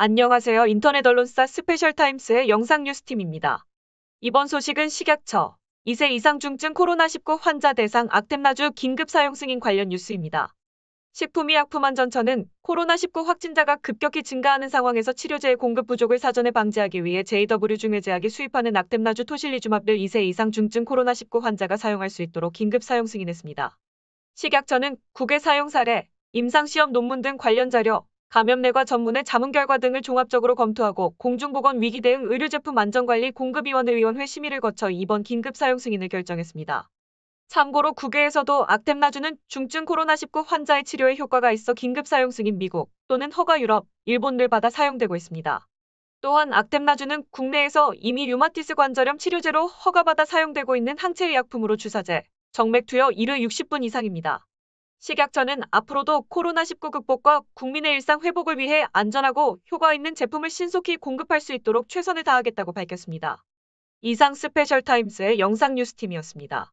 안녕하세요. 인터넷 언론사 스페셜타임스의 영상뉴스팀입니다. 이번 소식은 식약처 2세 이상 중증 코로나19 환자 대상 악템나주 긴급 사용 승인 관련 뉴스입니다. 식품의약품안전처는 코로나19 확진자가 급격히 증가하는 상황에서 치료제의 공급 부족을 사전에 방지하기 위해 JW 중외제약이 수입하는 악템나주토실리주마을 2세 이상 중증 코로나19 환자가 사용할 수 있도록 긴급 사용 승인했습니다. 식약처는 국외 사용 사례, 임상시험 논문 등 관련 자료, 감염내과 전문의 자문 결과 등을 종합적으로 검토하고 공중보건 위기 대응 의료제품 안전관리 공급위원회 위원회 심의를 거쳐 이번 긴급 사용 승인을 결정했습니다. 참고로 국외에서도 악템나주는 중증 코로나19 환자의 치료에 효과가 있어 긴급 사용 승인 미국 또는 허가 유럽, 일본 을 받아 사용되고 있습니다. 또한 악템나주는 국내에서 이미 류마티스 관절염 치료제로 허가받아 사용되고 있는 항체의약품으로 주사제, 정맥투여 1회 60분 이상입니다. 식약처는 앞으로도 코로나19 극복과 국민의 일상 회복을 위해 안전하고 효과 있는 제품을 신속히 공급할 수 있도록 최선을 다하겠다고 밝혔습니다. 이상 스페셜 타임스의 영상 뉴스팀이었습니다.